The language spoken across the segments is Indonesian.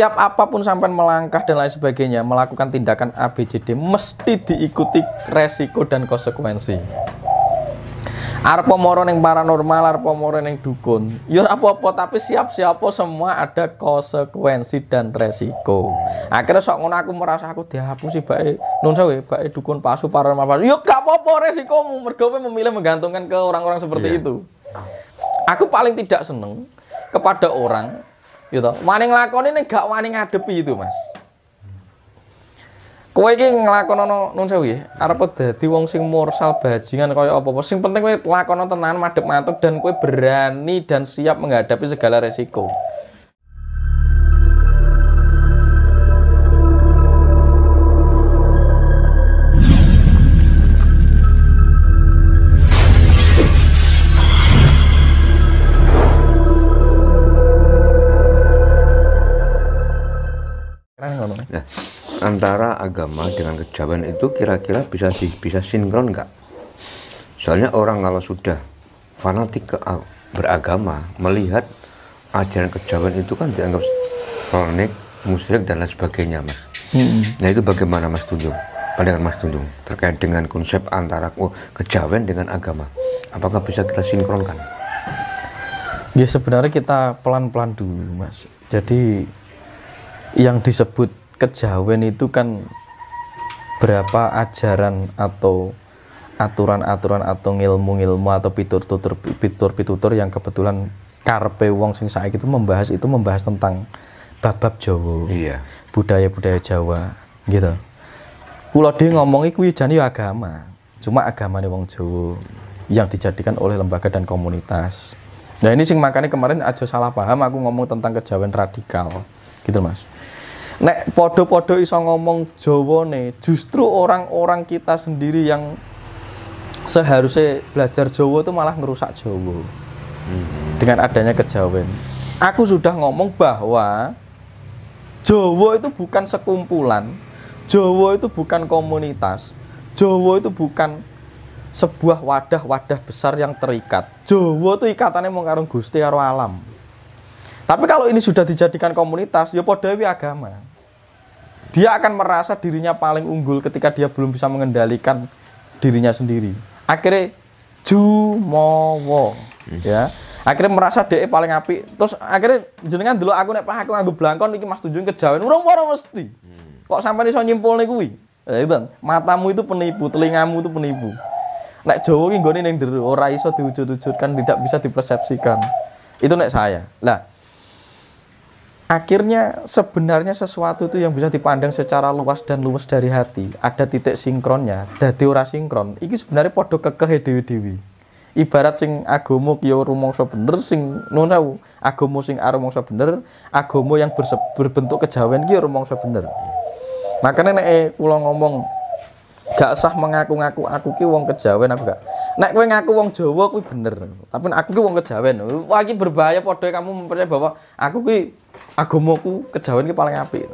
setiap apapun sampai melangkah dan lain sebagainya melakukan tindakan ABCD mesti diikuti resiko dan konsekuensi Arpo moro yang paranormal, arpo moro yang dukun. Yur ya apa-apa tapi siap-siapa semua ada konsekuensi dan resiko. Akhirnya sok ngono aku merasa aku sih baik, nun sewe, ya, baik dukun palsu, paranormal palsu. Yuk ya gak apa-apa resikomu mergawe memilih menggantungkan ke orang-orang seperti yeah. itu. Aku paling tidak seneng kepada orang gitu wani nglakoni ini gak wani ngadepi itu, Mas. Kowe iki nglakonono nun sewu ya, arep dadi wong sing mursal bajingan kaya apa-apa. Sing penting kowe lakono tenan madep mantep dan kowe berani dan siap menghadapi segala resiko. antara agama dengan kejawen itu kira-kira bisa bisa sinkron nggak? Soalnya orang kalau sudah fanatik ke beragama melihat ajaran kejawen itu kan dianggap kronik, musyrik dan lain sebagainya, mas. Hmm. Nah itu bagaimana mas Tunjung? Pandangan mas Tunjung terkait dengan konsep antara oh, kejawen dengan agama, apakah bisa kita sinkronkan? Ya sebenarnya kita pelan-pelan dulu, mas. Jadi yang disebut kejawen itu kan berapa ajaran atau aturan-aturan atau ngilmu-ngilmu atau pitur tutur pitur pitutur yang kebetulan karpe wong sing saiki itu membahas itu membahas tentang babab Jawa. Iya. Budaya-budaya Jawa gitu. Kula dia ngomong iku ya jane ya agama. Cuma agama nih wong Jawa yang dijadikan oleh lembaga dan komunitas. Nah ini sing makanya kemarin aja salah paham aku ngomong tentang kejawen radikal gitu mas nek podo-podo iso ngomong nih, justru orang-orang kita sendiri yang seharusnya belajar Jawa itu malah ngerusak Jawa hmm. dengan adanya kejawen aku sudah ngomong bahwa Jawa itu bukan sekumpulan Jawa itu bukan komunitas Jawa itu bukan sebuah wadah-wadah besar yang terikat Jawa itu ikatannya mau karung Gusti karo alam tapi kalau ini sudah dijadikan komunitas ya padha agama dia akan merasa dirinya paling unggul ketika dia belum bisa mengendalikan dirinya sendiri. Akhirnya jumowo ya. Akhirnya merasa dia paling api. Terus akhirnya jenengan dulu aku nek aku nganggo blangkon iki Mas Tunjung kejawen. Urung ora mesti. Hmm. Kok sampai iso nyimpulne kuwi? Ya itu, matamu itu penipu, telingamu itu penipu. Nek Jawa nih nggone ning orang ora iso diwujud-wujudkan, tidak bisa dipersepsikan. Itu nek saya. Lah, akhirnya sebenarnya sesuatu itu yang bisa dipandang secara luas dan luas dari hati ada titik sinkronnya dadi ora sinkron iki sebenarnya podo kekeh dewi-dewi ibarat sing agomo yo rumangsa bener sing nuwun agomo sing arumongso bener agomo yang berse, berbentuk kejawen ki rumangsa bener makanya nek eh, ulang ngomong gak sah mengaku-ngaku aku ki wong kejawen apa gak Nek kowe ngaku wong Jawa kuwi bener, tapi aku ki wong Kejawen. Wah iki berbahaya padha kamu mempercaya bahwa aku ki agamaku Kejawen ki paling apik.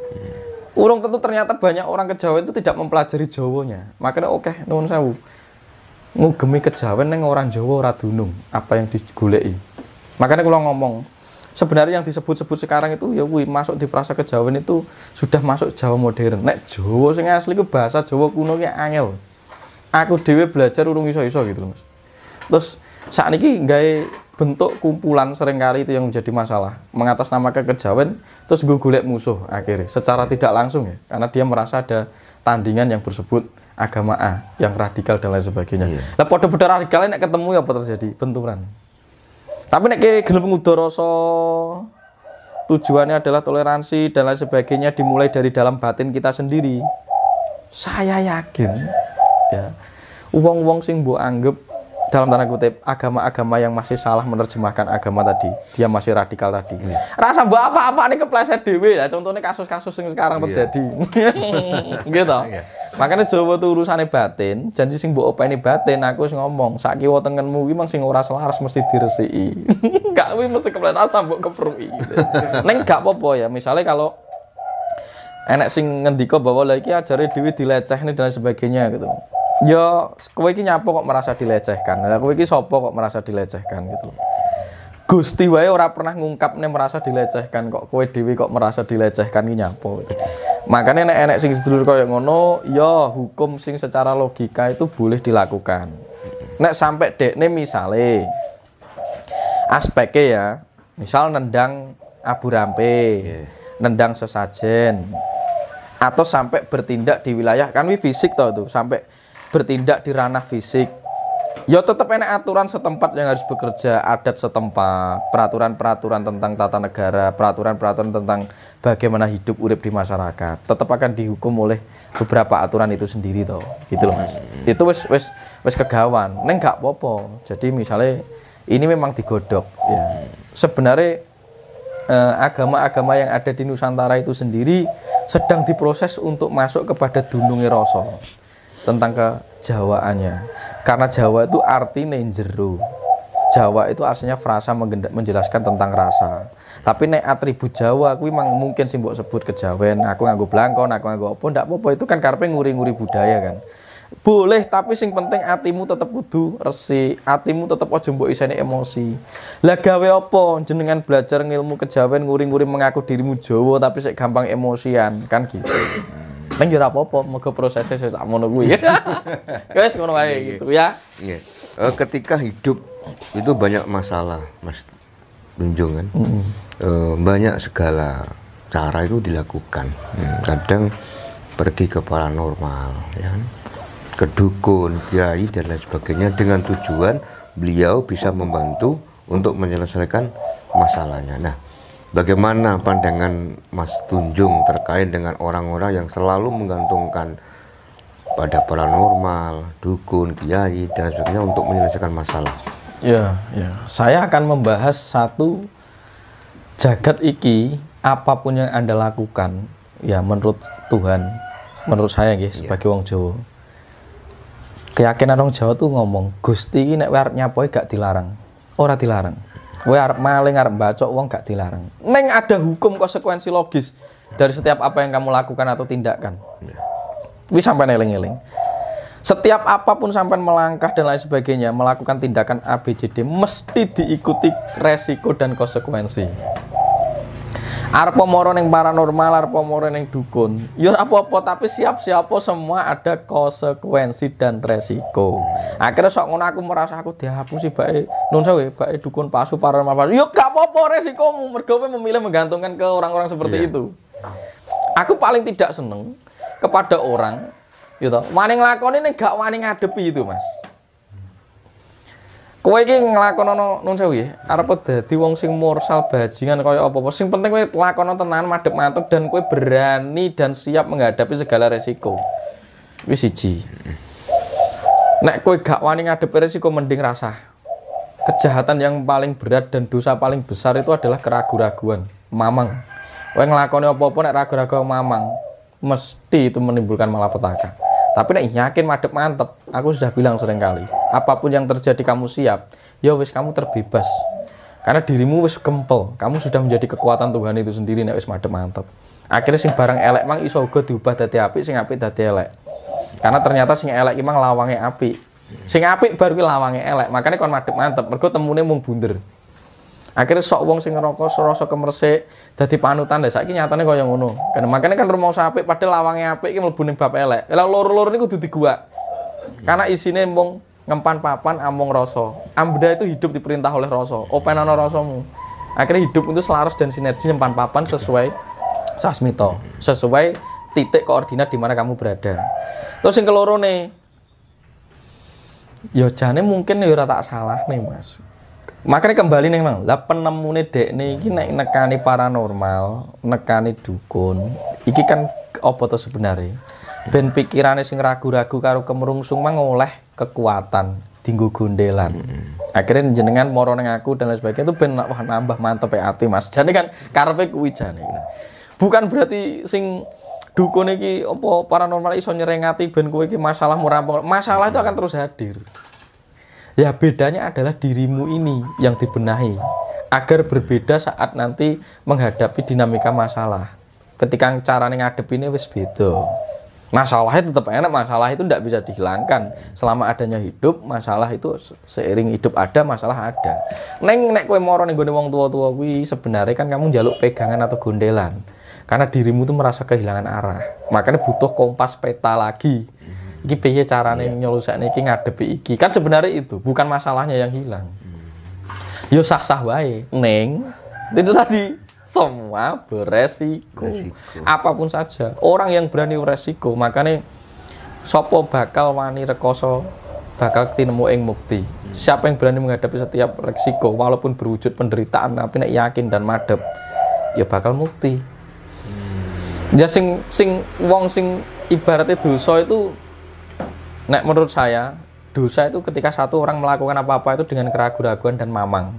Urung tentu ternyata banyak orang Kejawen itu tidak mempelajari Jawanya. Makanya oke, okay, nuwun sewu. Ngugemi Kejawen ning orang Jawa ora dunung apa yang digoleki. Makanya kalau ngomong, sebenarnya yang disebut-sebut sekarang itu ya wui, masuk di frasa Kejawen itu sudah masuk Jawa modern. Nek Jawa sing asli ku bahasa Jawa kuno ki angel aku dewe belajar urung iso-iso gitu mas terus saat ini gaya bentuk kumpulan seringkali itu yang menjadi masalah mengatas nama kejawen terus gue gulek musuh akhirnya secara tidak langsung ya karena dia merasa ada tandingan yang bersebut agama A yang radikal dan lain sebagainya iya. lah pada beda radikal ini ketemu ya apa terjadi benturan tapi nek gelem ngudoroso tujuannya adalah toleransi dan lain sebagainya dimulai dari dalam batin kita sendiri saya yakin ya uang uang sing bu anggap dalam tanda kutip agama-agama yang masih salah menerjemahkan agama tadi dia masih radikal tadi hmm. Iya. rasa bu apa-apa nih kepleset dewi lah contohnya kasus-kasus yang sekarang iya. terjadi gitu yeah. makanya Jawa tuh urusannya batin janji sing apa ini batin aku sing ngomong sakit kiwa tengenmu ki mang sing ora selaras mesti diresi gak wih mesti kepleset asam bu keprui gitu. neng gak apa-apa ya misalnya kalau enek sing ngendiko bahwa lagi ajarin dewi dileceh nih dan sebagainya gitu ya kowe iki nyapo kok merasa dilecehkan lah kowe iki sapa kok merasa dilecehkan gitu loh Gusti wae ora pernah ngungkap nih merasa dilecehkan kok kowe diwi kok merasa dilecehkan ini nyapo gitu. makanya nek enek sing sedulur kaya ngono ya hukum sing secara logika itu boleh dilakukan nek sampai dekne misale aspeknya ya misal nendang abu rampe nendang sesajen atau sampai bertindak di wilayah kan wi fisik tau tuh sampai bertindak di ranah fisik ya tetap enak aturan setempat yang harus bekerja adat setempat peraturan-peraturan tentang tata negara peraturan-peraturan tentang bagaimana hidup urip di masyarakat tetap akan dihukum oleh beberapa aturan itu sendiri toh gitu loh mas hmm. itu wes wes wes kegawan neng gak popo jadi misalnya ini memang digodok ya hmm. sebenarnya eh, agama-agama eh, yang ada di Nusantara itu sendiri sedang diproses untuk masuk kepada dunungi rasul tentang kejawaannya. Karena Jawa itu arti nenjeru. Jawa itu aslinya frasa menjelaskan tentang rasa. Tapi nek atribut Jawa aku memang mungkin sih sebut kejawen, aku nganggo belangkon aku nganggo apa ndak apa itu kan karpe nguri-nguri budaya kan. Boleh, tapi sing penting atimu tetap kudu resi atimu tetap aja mbok iseni emosi. Lah gawe apa jenengan belajar ngilmu kejawen nguri-nguri mengaku dirimu Jawa tapi sik gampang emosian, kan gitu. Neng jurah popo mau ke prosesnya saya sama nunggu ya. Guys, mau wae gitu ya. Uh, eh, ketika hidup itu banyak masalah, Mas Dunjung kan. Mm uh, banyak segala cara itu dilakukan. Hmm. Kadang pergi ke paranormal, ya kan? ke dukun, kiai dan lain sebagainya dengan tujuan beliau bisa membantu untuk menyelesaikan masalahnya. Nah, Bagaimana pandangan Mas Tunjung terkait dengan orang-orang yang selalu menggantungkan pada paranormal, dukun, kiai, dan sebagainya untuk menyelesaikan masalah? Ya, ya. Saya akan membahas satu jagat iki, apapun yang Anda lakukan, ya menurut Tuhan, menurut saya guys, ya. sebagai wong Jawa. Keyakinan orang Jawa tuh ngomong, Gusti ini nek nyapoi gak dilarang. Ora dilarang gue harap maling, harap bacok uang gak dilarang. Neng ada hukum konsekuensi logis dari setiap apa yang kamu lakukan atau tindakan. Iya. Wis sampai neling neling. Setiap apapun sampai melangkah dan lain sebagainya, melakukan tindakan ABCD mesti diikuti resiko dan konsekuensi arep moro ning paranormal arep moro yang dukun ya apa-apa tapi siap-siapa semua ada konsekuensi dan resiko akhirnya sok ngono aku merasa aku dihapus sih baik, nun sawe ya, baik dukun palsu paranormal palsu yo ya gak apa-apa resikomu mergo memilih menggantungkan ke orang-orang seperti yeah. itu aku paling tidak seneng kepada orang gitu wani nglakoni ini gak wani ngadepi itu mas kowe iki nglakonono nuwun sewu ya arep dadi wong sing mursal bajingan kaya apa-apa sing penting kowe lakono tenan madhep mantep dan kowe berani dan siap menghadapi segala resiko wis siji nek kowe gak wani ngadepi resiko mending rasa kejahatan yang paling berat dan dosa paling besar itu adalah keraguan-raguan mamang kowe nglakoni apa-apa nek ragu-ragu mamang mesti itu menimbulkan malapetaka tapi nek yakin madep mantep, aku sudah bilang sering kali, apapun yang terjadi kamu siap, ya wis kamu terbebas. Karena dirimu wis kempel, kamu sudah menjadi kekuatan Tuhan itu sendiri nek wis madep mantep. Akhirnya sing barang elek mang iso uga diubah dadi apik, sing apik dadi elek. Karena ternyata sing elek mang lawange api. Sing apik baru kuwi lawange elek, makanya kon madep mantep, mergo temune mung bunder akhirnya sok wong sing ngerokok ke kemersik jadi panutan deh. saya nyatane yang ngono karena makanya kan rumah apik padahal lawangnya api, ini mlebu bab elek kalau lor lor ini kudu gua. karena isinya mong ngempan papan among rasa ambda itu hidup diperintah oleh Open rasa rosso mu. akhirnya hidup itu selaras dan sinergi ngempan papan sesuai sasmito sesuai titik koordinat di mana kamu berada terus yang keloro nih ya jane mungkin ya tak salah nih mas makanya kembali nih mang lah nih dek nih ini naik nekani paranormal nekani dukun iki kan apa tuh sebenarnya ben pikirannya sing ragu-ragu karo kemerungsung mang oleh kekuatan tinggu gundelan hmm. akhirnya jenengan moro neng aku dan lain sebagainya itu ben wah nambah mantep ya ati mas jadi kan karpe kuwi nih. bukan berarti sing dukun iki opo paranormal iso nyerengati ben kowe iki masalah merampok masalah itu akan terus hadir Ya bedanya adalah dirimu ini yang dibenahi agar berbeda saat nanti menghadapi dinamika masalah. Ketika caranya ngadepinnya wis beda. Masalahnya tetap enak, masalah itu tidak bisa dihilangkan. Selama adanya hidup, masalah itu seiring hidup ada, masalah ada. Neng nek kue moro neng gue wong tua tua gue sebenarnya kan kamu jaluk pegangan atau gondelan karena dirimu tuh merasa kehilangan arah. Makanya butuh kompas peta lagi iki piye carane yeah. nyelusakne iki ngadepi iki. Kan sebenarnya itu, bukan masalahnya yang hilang. Hmm. Yo sah-sah wae, neng. Itu tadi semua beresiko. beresiko. Apapun saja. Orang yang berani beresiko, makanya sopo bakal wani rekoso bakal ketemu ing mukti. Hmm. Siapa yang berani menghadapi setiap resiko walaupun berwujud penderitaan tapi nek yakin dan madep ya bakal mukti. Hmm. Ya sing sing wong sing ibaratnya dosa itu Nek menurut saya dosa itu ketika satu orang melakukan apa-apa itu dengan keraguan-raguan dan mamang.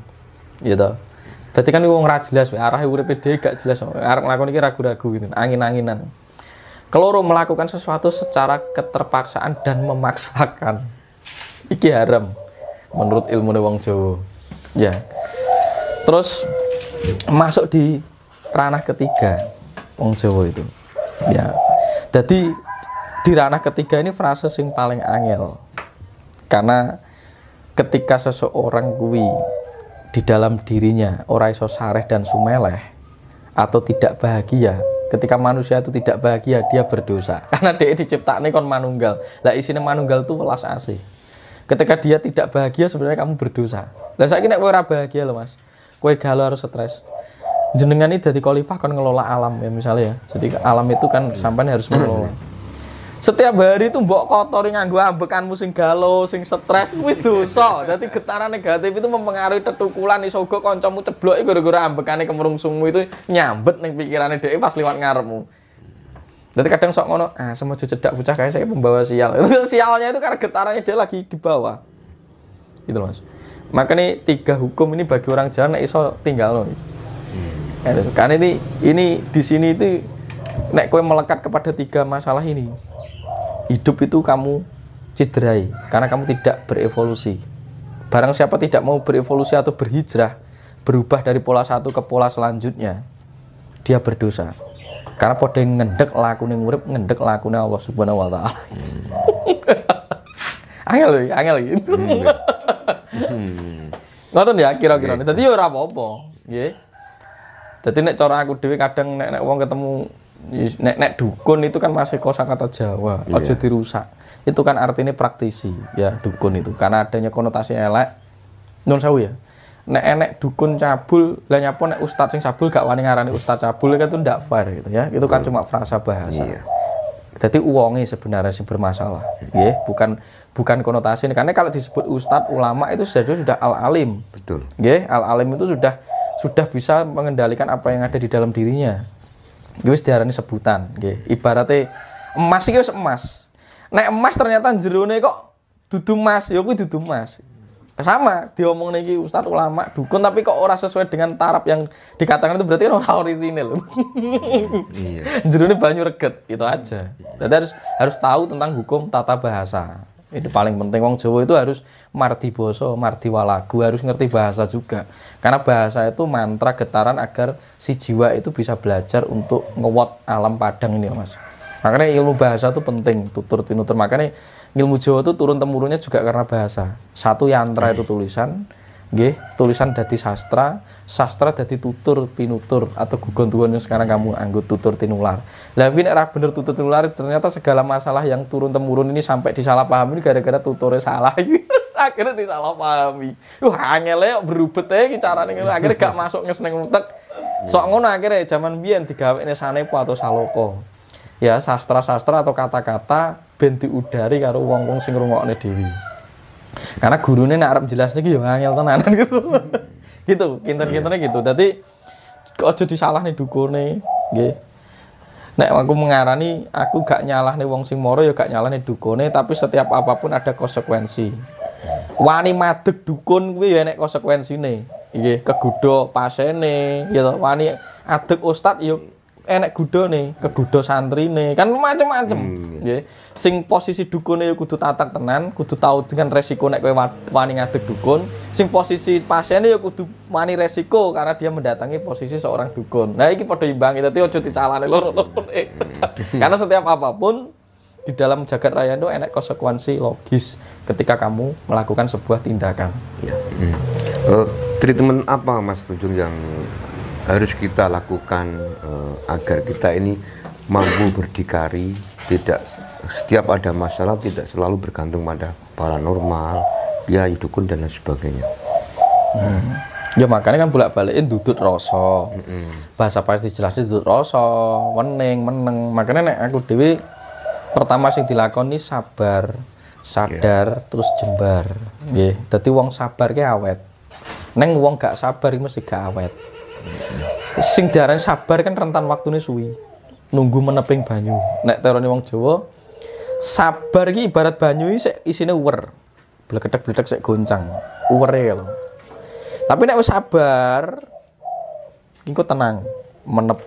Gitu. Berarti kan wong ora jelas arah uripe dhewe gak jelas. Arep nglakoni iki ragu-ragu gitu, angin-anginan. Keloro melakukan sesuatu secara keterpaksaan dan memaksakan. Iki haram menurut ilmu wong Jawa. Ya. Terus masuk di ranah ketiga wong Jawa itu. Ya. Jadi di ranah ketiga ini frase sing paling angel karena ketika seseorang kuwi di dalam dirinya ora iso sareh dan sumeleh atau tidak bahagia ketika manusia itu tidak bahagia dia berdosa karena dia diciptakan kon manunggal lah isinya manunggal tuh welas asih ketika dia tidak bahagia sebenarnya kamu berdosa lah saya kira ora bahagia loh mas kue galau harus stres jenengan ini dari kolifah kan ngelola alam ya misalnya ya jadi alam itu kan sampai harus mengelola setiap hari itu mbok kotori nganggo ambekan musim galau, sing stres kuwi dosa. Dadi getaran negatif itu mempengaruhi tetukulan iso uga kancamu ceblok gara-gara ambekane kemrungsungmu itu nyambet ning pikirane dhek pas liwat ngarepmu. Dadi kadang sok ngono, ah semojo cedak bocah kayak saya pembawa sial. Sialnya itu karena getarannya dia lagi di bawah. Gitu Mas. Makanya tiga hukum ini bagi orang jalan iso tinggal loh. Hmm. Karena ini ini di sini itu nek kue melekat kepada tiga masalah ini hidup itu kamu cederai karena kamu tidak berevolusi. Barang siapa tidak mau berevolusi atau berhijrah, berubah dari pola satu ke pola selanjutnya, dia berdosa. Karena pada ngendek laku lakune urip, ngendek lakune Allah Subhanahu wa taala. Hmm. angel lagi, angel gitu. Hmm. Ngoten ya kira-kira. Dadi ya ora apa-apa, nggih. Dadi nek cara aku dhewe kadang nek nek uang ketemu nek nek dukun itu kan masih kosakata Jawa, yeah. aja dirusak. Itu kan artinya praktisi ya dukun itu karena adanya konotasi elek. Non sewu ya. Nek enek dukun cabul, lah pun, nek ustaz sing cabul gak wani ngarani ustaz cabul itu ndak fair gitu ya. Itu kan iya. cuma frasa bahasa. Yeah. Jadi uangnya sebenarnya sih bermasalah, ya yeah, bukan bukan konotasi ini. Karena kalau disebut ustadz ulama itu sejauh sudah al alim, betul. Ya yeah, al alim itu sudah sudah bisa mengendalikan apa yang ada di dalam dirinya gue diarani sebutan gue ibaratnya emas sih gue emas. Nek emas ternyata jerone kok dudu emas, ya gue dudu emas. Sama diomong lagi Ustad ulama dukun tapi kok orang sesuai dengan taraf yang dikatakan itu berarti kan orang original. orisinil. Iya. jerone banyu reget itu aja. Jadi harus harus tahu tentang hukum tata bahasa. Itu paling penting wong Jawa itu harus marti boso, marti walagu, harus ngerti bahasa juga. Karena bahasa itu mantra getaran agar si jiwa itu bisa belajar untuk ngewot alam Padang ini, Mas. Makanya ilmu bahasa itu penting, tutur tinutur. Makanya ilmu Jawa itu turun temurunnya juga karena bahasa. Satu yantra itu tulisan, G, tulisan dadi sastra, sastra dadi tutur pinutur atau gugon gugontuan yang sekarang kamu anggut tutur tinular. Lah iki nek bener tutur tinular ternyata segala masalah yang turun temurun ini sampai disalahpahami gara-gara tuturnya salah. akhirnya disalahpahami. Wah, hanya angel yo ya, berubet ae ya iki carane akhirnya gak masuk seneng utek. Sok ngono akhirnya zaman biyen digawekne sanepo atau saloko. Ya sastra-sastra atau kata-kata ben diudari karo wong-wong sing ngrungokne dhewe. Karena gurunya nak Arab jelas nih yo ya ngangil tenanan gitu. gitu, kinter-kinternya iya. gitu. Jadi kok salah nih dukun nih gitu. Nek aku mengarani aku gak nyalah nih wong sing moro ya gak nyalah nih dukune, tapi setiap apapun ada konsekuensi. Wani madeg dukun wih, ya nek nih, iya kegudo pasene, ya gitu. wani adeg ustad yo ya enek gudo nih, ke gudo santri nih, kan macem-macem. Hmm. Yeah. Sing posisi dukun ya kudu tatak tenan, kudu tahu dengan resiko nek kowe wani ngadeg dukun. Sing posisi pasien ya kudu wani resiko karena dia mendatangi posisi seorang dukun. Nah, ini pada imbang itu tuh ojo disalahne loh lorone hmm. karena setiap apapun di dalam jagat raya itu enak konsekuensi logis ketika kamu melakukan sebuah tindakan. Ya. Hmm. Uh, treatment apa Mas tujuh yang harus kita lakukan uh, agar kita ini mampu berdikari, tidak setiap ada masalah tidak selalu bergantung pada paranormal, ya dukun dan lain sebagainya. Hmm. Ya makanya kan bolak balikin dudut rasa. -hmm. Bahasa pasti jelasnya dudut rasa, meneng meneng. Makanya nek aku dewi pertama sih dilakoni sabar, sadar, yeah. terus jembar. hmm. uang -hmm. wong sabar ke awet. Neng wong gak sabar mesti gak awet sing diarani sabar kan rentan waktu ini suwi nunggu meneping banyu nek terone wong Jawa sabar iki ibarat banyu sik isine uwer bleketek kedek sik goncang uwere lho tapi nek wis sabar iku tenang menep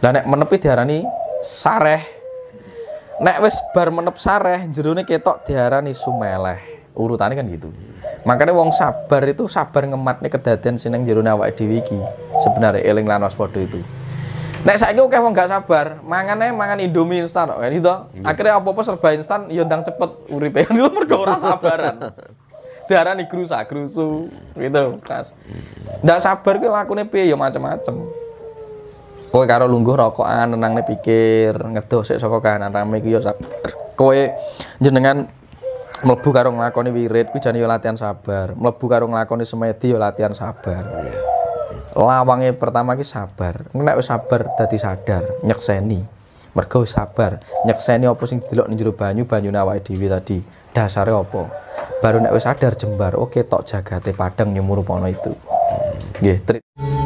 lah nek menepi diarani sareh nek wis bar menep sareh jerone ketok diarani sumeleh urutannya kan gitu makanya wong sabar itu sabar ngemat nih sineng sineng jero nawak di wiki sebenarnya eling lanos foto itu Nek saya gue kayak wong gak sabar, mangannya mangan Indomie instan oh ini tuh iya. Akhirnya apa-apa serba instan yaudah cepet uripe gitu, ya, itu mergo sabaran. sabaran. nih grusa, kerusu gitu, kas. Nggak sabar gue laku nih ya macam-macam. Kowe karo lungguh rokokan nih pikir, ngedos sik saka kahanan rame ki ya sabar. Kowe jenengan mlebu karo nglakoni wirid kuwi jane yo latihan sabar mlebu karo nglakoni semedi yo latihan sabar oh, iya. lawange pertama ki sabar nek wis sabar dadi sadar nyekseni mergo sabar nyekseni apa sing delok ning jero banyu banyune awake dhewe tadi dasare apa baru nek wis sadar jembar oke tok jagate padang nyumur pono itu nggih